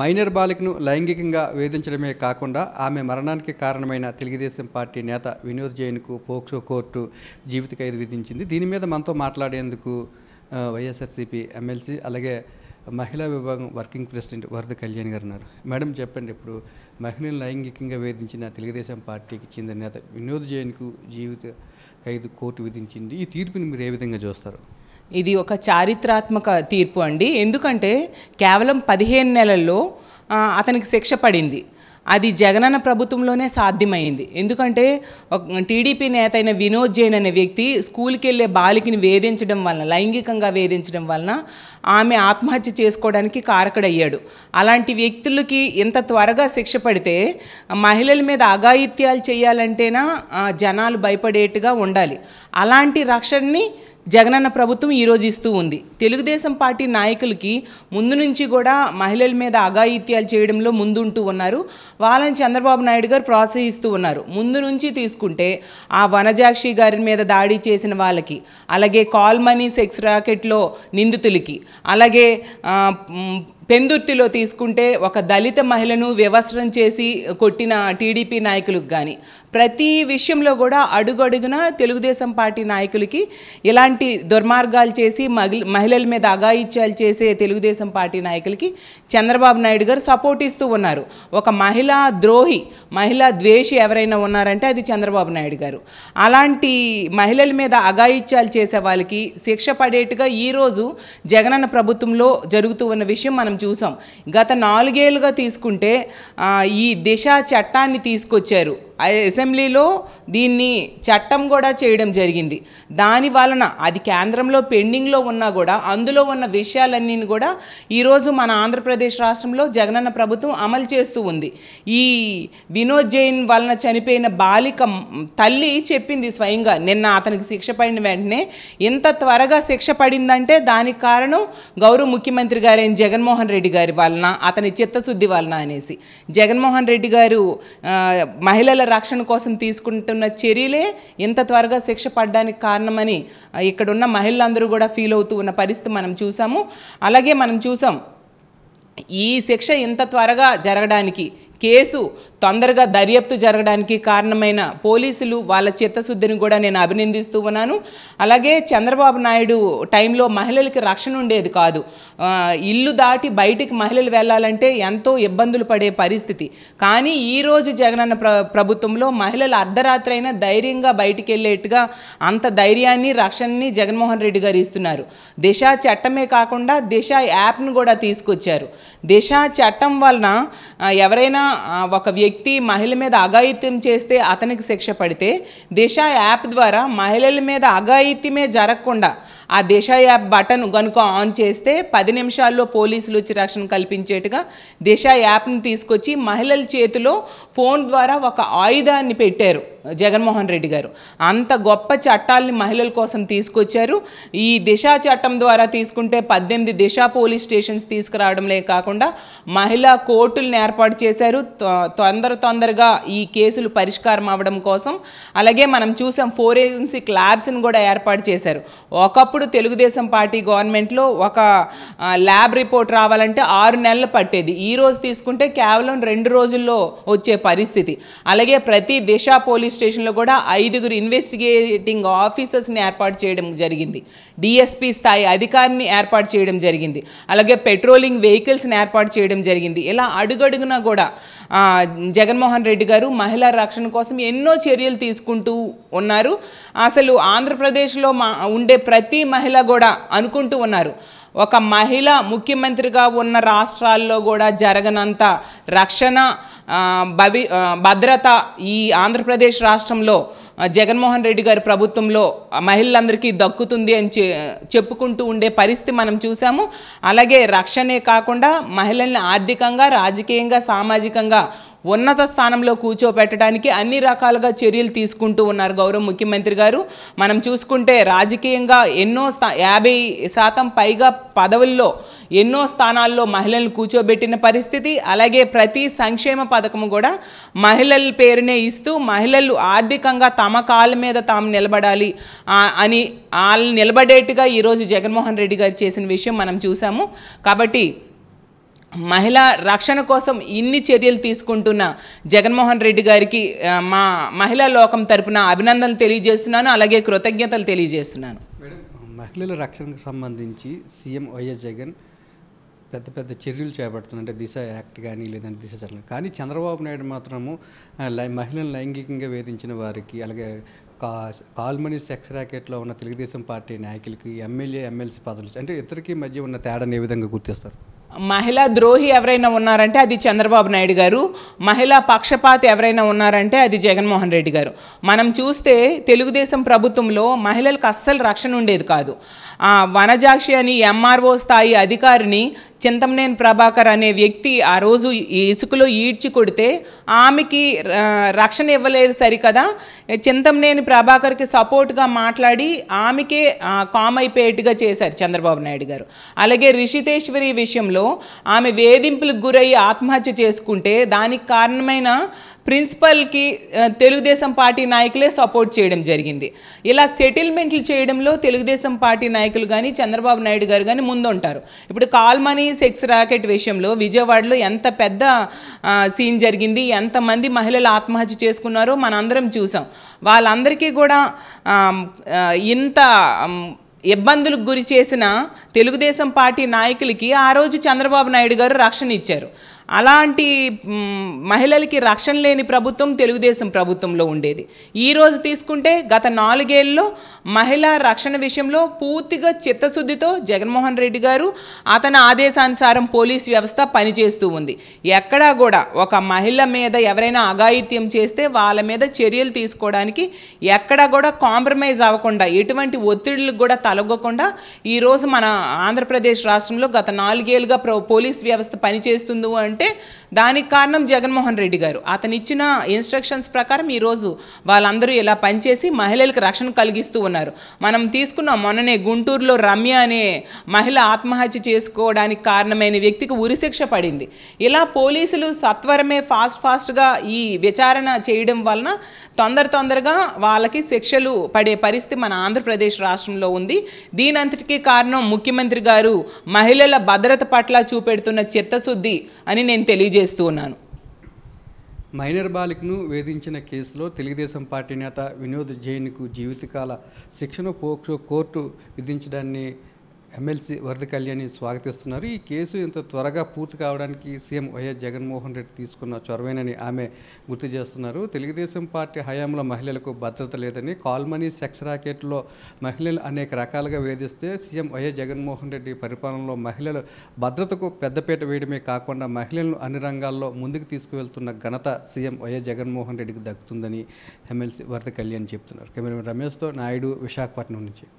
minor బాలికను లైంగికంగా వేధించడమే కాకుండా ఆమె మరణానికి కారణమైన తెలుగుదేశం పార్టీ నేత వినోద్ జైన్కు పోక్సో కోర్టు జీవిత ఖైదు విధించింది దీని మీద మనతో మాట్లాడేందుకు వైఎస్ఆర్సీపీ ఎమ్మెల్సీ అలాగే మహిళా విభాగం వర్కింగ్ ప్రెసిడెంట్ వరద కళ్యాణ్ గారు ఉన్నారు మేడం చెప్పండి ఇప్పుడు మహిళను లైంగికంగా వేధించిన తెలుగుదేశం పార్టీకి చెందిన నేత వినోద్ జైన్కు జీవిత ఖైదు కోర్టు విధించింది ఈ తీర్పుని మీరు ఏ విధంగా చూస్తారు ఇది ఒక చారిత్రాత్మక తీర్పు అండి ఎందుకంటే కేవలం పదిహేను నెలల్లో అతనికి శిక్ష పడింది అది జగనన్న ప్రభుత్వంలోనే సాధ్యమైంది ఎందుకంటే టీడీపీ నేత అయిన వినోద్ జైన్ అనే వ్యక్తి స్కూల్కి వెళ్ళే బాలికని వేధించడం వలన లైంగికంగా వేధించడం వలన ఆమె ఆత్మహత్య చేసుకోవడానికి కారకుడయ్యాడు అలాంటి వ్యక్తులకి ఇంత త్వరగా శిక్ష పడితే మహిళల మీద అఘాయిత్యాలు చేయాలంటేనా జనాలు భయపడేట్టుగా ఉండాలి అలాంటి రక్షణని జగనన్న ప్రభుత్వం ఈరోజు ఇస్తూ ఉంది తెలుగుదేశం పార్టీ నాయకులకి ముందు నుంచి కూడా మహిళల మీద అఘాయిత్యాలు చేయడంలో ముందుంటూ ఉన్నారు వాళ్ళని చంద్రబాబు నాయుడు గారు ప్రోత్సహిస్తూ ఉన్నారు ముందు నుంచి తీసుకుంటే ఆ వనజాక్షి గారి మీద దాడి చేసిన వాళ్ళకి అలాగే కాల్ మనీ సెక్స్ రాకెట్లో నిందితులకి అలాగే పెందుర్తిలో తీసుకుంటే ఒక దళిత మహిళను వ్యవసరం చేసి కొట్టిన టీడీపీ నాయకులకు కానీ ప్రతి విషయంలో కూడా అడుగడుగున తెలుగుదేశం పార్టీ నాయకులకి ఇలాంటి దుర్మార్గాలు చేసి మహిళల మీద అఘాయిత్యాలు చేసే తెలుగుదేశం పార్టీ నాయకులకి చంద్రబాబు నాయుడు గారు సపోర్ట్ ఇస్తూ ఉన్నారు ఒక మహిళా ద్రోహి మహిళా ద్వేషి ఎవరైనా ఉన్నారంటే అది చంద్రబాబు నాయుడు గారు అలాంటి మహిళల మీద అఘాయిత్యాలు చేసే వాళ్ళకి శిక్ష పడేట్టుగా ఈరోజు జగనన్న ప్రభుత్వంలో జరుగుతూ ఉన్న విషయం మనం చూసాం గత నాలుగేళ్లుగా తీసుకుంటే ఈ దిశ చట్టాన్ని తీసుకొచ్చారు అసెంబ్లీలో దీన్ని చట్టం కూడా చేయడం జరిగింది దాని వలన అది కేంద్రంలో పెండింగ్లో ఉన్నా కూడా అందులో ఉన్న విషయాలన్నీ కూడా ఈరోజు మన ఆంధ్రప్రదేశ్ రాష్ట్రంలో జగనన్న ప్రభుత్వం అమలు చేస్తూ ఉంది ఈ వినోద్ జైన్ వలన చనిపోయిన బాలిక తల్లి చెప్పింది స్వయంగా నిన్న అతనికి శిక్ష పడిన వెంటనే ఇంత త్వరగా శిక్ష పడిందంటే దానికి కారణం గౌరవ ముఖ్యమంత్రి గారైన జగన్మోహన్ రెడ్డి గారి వలన అతని చిత్తశుద్ధి వలన అనేసి జగన్మోహన్ రెడ్డి గారు మహిళల రక్షణ కోసం తీసుకుంటున్న చర్యలే ఇంత త్వరగా శిక్ష పడడానికి కారణమని ఇక్కడున్న మహిళలందరూ కూడా ఫీల్ అవుతూ ఉన్న పరిస్థితి మనం చూసాము అలాగే మనం చూసాం ఈ శిక్ష ఇంత త్వరగా జరగడానికి కేసు తొందరగా దర్యాప్తు జరగడానికి కారణమైన పోలీసులు వాళ్ళ చిత్తశుద్ధిని కూడా నేను అభినందిస్తూ ఉన్నాను అలాగే చంద్రబాబు నాయుడు టైంలో మహిళలకి రక్షణ ఉండేది కాదు ఇల్లు దాటి బయటికి మహిళలు వెళ్ళాలంటే ఎంతో ఇబ్బందులు పడే పరిస్థితి కానీ ఈరోజు జగనన్న ప్ర ప్రభుత్వంలో మహిళలు అయినా ధైర్యంగా బయటికి వెళ్ళేట్టుగా అంత ధైర్యాన్ని రక్షణని జగన్మోహన్ రెడ్డి గారు ఇస్తున్నారు దిశ చట్టమే కాకుండా దిశ యాప్ను కూడా తీసుకొచ్చారు దిశ చట్టం వలన ఎవరైనా ఒక వ్యక్తి మహిళ మీద అఘాయిత్యం చేస్తే అతనికి శిక్ష పడితే దిశ యాప్ ద్వారా మహిళల మీద అఘాయిత్యమే జరగకుండా ఆ దిశ యాప్ బటన్ కనుక ఆన్ చేస్తే పది నిమిషాల్లో పోలీసులు వచ్చి రక్షణ కల్పించేట్టుగా దిశ యాప్ని తీసుకొచ్చి మహిళల చేతిలో ఫోన్ ద్వారా ఒక ఆయుధాన్ని పెట్టారు జగన్మోహన్ రెడ్డి గారు అంత గొప్ప చట్టాల్ని మహిళల కోసం తీసుకొచ్చారు ఈ దిశ చట్టం ద్వారా తీసుకుంటే పద్దెనిమిది దిశ పోలీస్ స్టేషన్స్ తీసుకురావడంలే కాకుండా మహిళా కోర్టులను ఏర్పాటు చేశారు తొందర తొందరగా ఈ కేసులు పరిష్కారం అవ్వడం కోసం అలాగే మనం చూసాం ఫోరెన్సిక్ ల్యాబ్స్ని కూడా ఏర్పాటు చేశారు ఒకప్పుడు ఒకప్పుడు తెలుగుదేశం పార్టీ గవర్నమెంట్లో ఒక ల్యాబ్ రిపోర్ట్ రావాలంటే ఆరు నెలలు పట్టేది ఈ రోజు తీసుకుంటే కేవలం రెండు రోజుల్లో వచ్చే పరిస్థితి అలాగే ప్రతి దిశ పోలీస్ స్టేషన్లో కూడా ఐదుగురు ఇన్వెస్టిగేటింగ్ ఆఫీసర్స్ని ఏర్పాటు చేయడం జరిగింది డిఎస్పీ స్థాయి అధికారిని ఏర్పాటు చేయడం జరిగింది అలాగే పెట్రోలింగ్ వెహికల్స్ని ఏర్పాటు చేయడం జరిగింది ఇలా అడుగడుగునా కూడా జగన్మోహన్ రెడ్డి గారు మహిళా రక్షణ కోసం ఎన్నో చర్యలు తీసుకుంటూ ఉన్నారు అసలు ఆంధ్రప్రదేశ్లో మా ఉండే ప్రతి మహిళ కూడా అనుకుంటూ ఉన్నారు ఒక మహిళ ముఖ్యమంత్రిగా ఉన్న రాష్ట్రాల్లో కూడా జరగనంత రక్షణ భవి భద్రత ఈ ఆంధ్రప్రదేశ్ రాష్ట్రంలో జగన్మోహన్ రెడ్డి గారి ప్రభుత్వంలో మహిళలందరికీ దక్కుతుంది అని చెప్పుకుంటూ ఉండే పరిస్థితి మనం చూసాము అలాగే రక్షణే కాకుండా మహిళల్ని ఆర్థికంగా రాజకీయంగా సామాజికంగా ఉన్నత స్థానంలో కూర్చోపెట్టడానికి అన్ని రకాలుగా చర్యలు తీసుకుంటూ ఉన్నారు గౌరవ ముఖ్యమంత్రి గారు మనం చూసుకుంటే రాజకీయంగా ఎన్నో స్థా యాభై శాతం పైగా పదవుల్లో ఎన్నో స్థానాల్లో మహిళలను కూర్చోబెట్టిన పరిస్థితి అలాగే ప్రతి సంక్షేమ పథకం కూడా మహిళల పేరునే ఇస్తూ మహిళలు ఆర్థికంగా తమ కాళ్ళ మీద తాము నిలబడాలి అని వాళ్ళు నిలబడేట్టుగా ఈరోజు జగన్మోహన్ రెడ్డి గారు చేసిన విషయం మనం చూసాము కాబట్టి మహిళా రక్షణ కోసం ఇన్ని చర్యలు తీసుకుంటున్న జగన్మోహన్ రెడ్డి గారికి మా మహిళా లోకం తరపున అభినందనలు తెలియజేస్తున్నాను అలాగే కృతజ్ఞతలు తెలియజేస్తున్నాను మహిళల రక్షణకు సంబంధించి సీఎం వైఎస్ జగన్ పెద్ద పెద్ద చర్యలు అంటే దిశ యాక్ట్ కానీ లేదంటే దిశ చట్టం కానీ చంద్రబాబు నాయుడు మాత్రము మహిళను లైంగికంగా వేధించిన వారికి అలాగే కా కాల్మనీ సెక్స్ ర్యాకెట్లో ఉన్న తెలుగుదేశం పార్టీ నాయకులకి ఎమ్మెల్యే ఎమ్మెల్సీ పదవులు అంటే ఇద్దరికీ మధ్య ఉన్న తేడాను ఏ విధంగా గుర్తిస్తారు మహిళా ద్రోహి ఎవరైనా ఉన్నారంటే అది చంద్రబాబు నాయుడు గారు మహిళా పక్షపాతి ఎవరైనా ఉన్నారంటే అది జగన్మోహన్ రెడ్డి గారు మనం చూస్తే తెలుగుదేశం ప్రభుత్వంలో మహిళలకు అస్సలు రక్షణ ఉండేది కాదు వనజాక్షి అని ఎంఆర్ఓ స్థాయి అధికారిని చింతమనేని ప్రభాకర్ అనే వ్యక్తి ఆ రోజు ఇసుకలో ఈడ్చి కొడితే ఆమెకి రక్షణ ఇవ్వలేదు సరికదా చింతమనేని ప్రభాకర్కి సపోర్ట్గా మాట్లాడి ఆమెకే కామ్ అయిపోయేట్టుగా చేశారు చంద్రబాబు నాయుడు గారు అలాగే రిషితేశ్వరి విషయంలో ఆమె వేధింపులకు గురయ్యి ఆత్మహత్య చేసుకుంటే దానికి కారణమైన ప్రిన్సిపల్కి తెలుగుదేశం పార్టీ నాయకులే సపోర్ట్ చేయడం జరిగింది ఇలా సెటిల్మెంట్లు చేయడంలో తెలుగుదేశం పార్టీ నాయకులు కానీ చంద్రబాబు నాయుడు గారు కానీ ముందుంటారు ఇప్పుడు కాల్ మనీ సెక్స్ రాకెట్ విషయంలో విజయవాడలో ఎంత పెద్ద సీన్ జరిగింది ఎంతమంది మహిళలు ఆత్మహత్య చేసుకున్నారో మనందరం చూసాం వాళ్ళందరికీ కూడా ఇంత ఇబ్బందులకు గురి చేసిన తెలుగుదేశం పార్టీ నాయకులకి ఆ రోజు చంద్రబాబు నాయుడు గారు రక్షణ ఇచ్చారు అలాంటి మహిళలకి రక్షణ లేని ప్రభుత్వం తెలుగుదేశం ప్రభుత్వంలో ఉండేది ఈరోజు తీసుకుంటే గత నాలుగేళ్ళలో మహిళా రక్షణ విషయంలో పూర్తిగా చిత్తశుద్ధితో జగన్మోహన్ రెడ్డి గారు అతని ఆదేశానుసారం పోలీస్ వ్యవస్థ పనిచేస్తూ ఉంది ఎక్కడా కూడా ఒక మహిళ మీద ఎవరైనా అఘాయిత్యం చేస్తే వాళ్ళ మీద చర్యలు తీసుకోవడానికి ఎక్కడా కూడా కాంప్రమైజ్ అవ్వకుండా ఎటువంటి ఒత్తిడులకు కూడా తలగకుండా ఈరోజు మన ఆంధ్రప్రదేశ్ రాష్ట్రంలో గత నాలుగేళ్లుగా పోలీస్ వ్యవస్థ పనిచేస్తుంది అంటే gente దానికి కారణం జగన్మోహన్ రెడ్డి గారు అతను ఇచ్చిన ఇన్స్ట్రక్షన్స్ ప్రకారం ఈరోజు వాళ్ళందరూ ఇలా పనిచేసి మహిళలకు రక్షణ కలిగిస్తూ ఉన్నారు మనం తీసుకున్న మొన్ననే గుంటూరులో రమ్య అనే మహిళ ఆత్మహత్య చేసుకోవడానికి కారణమైన వ్యక్తికి ఉరిశిక్ష పడింది ఇలా పోలీసులు సత్వరమే ఫాస్ట్ ఫాస్ట్గా ఈ విచారణ చేయడం వలన తొందర తొందరగా వాళ్ళకి శిక్షలు పడే పరిస్థితి మన ఆంధ్రప్రదేశ్ రాష్ట్రంలో ఉంది దీనంతటికీ కారణం ముఖ్యమంత్రి గారు మహిళల భద్రత పట్ల చూపెడుతున్న చిత్తశుద్ధి అని నేను తెలియజేస్తాను చేస్తూ ఉన్నాను మైనర్ బాలికను వేధించిన కేసులో తెలుగుదేశం పార్టీ నేత వినోద్ జైన్కు జీవితకాల శిక్షను పోక్సో కోర్టు విధించడాన్ని ఎమ్మెల్సీ వరద కళ్యాణి స్వాగతిస్తున్నారు ఈ కేసు ఇంత త్వరగా పూర్తి కావడానికి సీఎం వైఎస్ జగన్మోహన్ రెడ్డి తీసుకున్న చొరవేనని ఆమె గుర్తు చేస్తున్నారు తెలుగుదేశం పార్టీ హయాంలో మహిళలకు భద్రత లేదని కాల్మనీ సెక్స్ రాకెట్లో మహిళలు అనేక రకాలుగా వేధిస్తే సీఎం వైఎస్ జగన్మోహన్ రెడ్డి పరిపాలనలో మహిళలు భద్రతకు పెద్దపీట వేయడమే కాకుండా మహిళలను అన్ని రంగాల్లో ముందుకు తీసుకువెళ్తున్న ఘనత సీఎం వైఎస్ జగన్మోహన్ రెడ్డికి దక్కుతుందని ఎమ్మెల్సీ వరద కళ్యాణ్ చెప్తున్నారు కెమెరామెన్ రమేష్తో నాయుడు విశాఖపట్నం నుంచి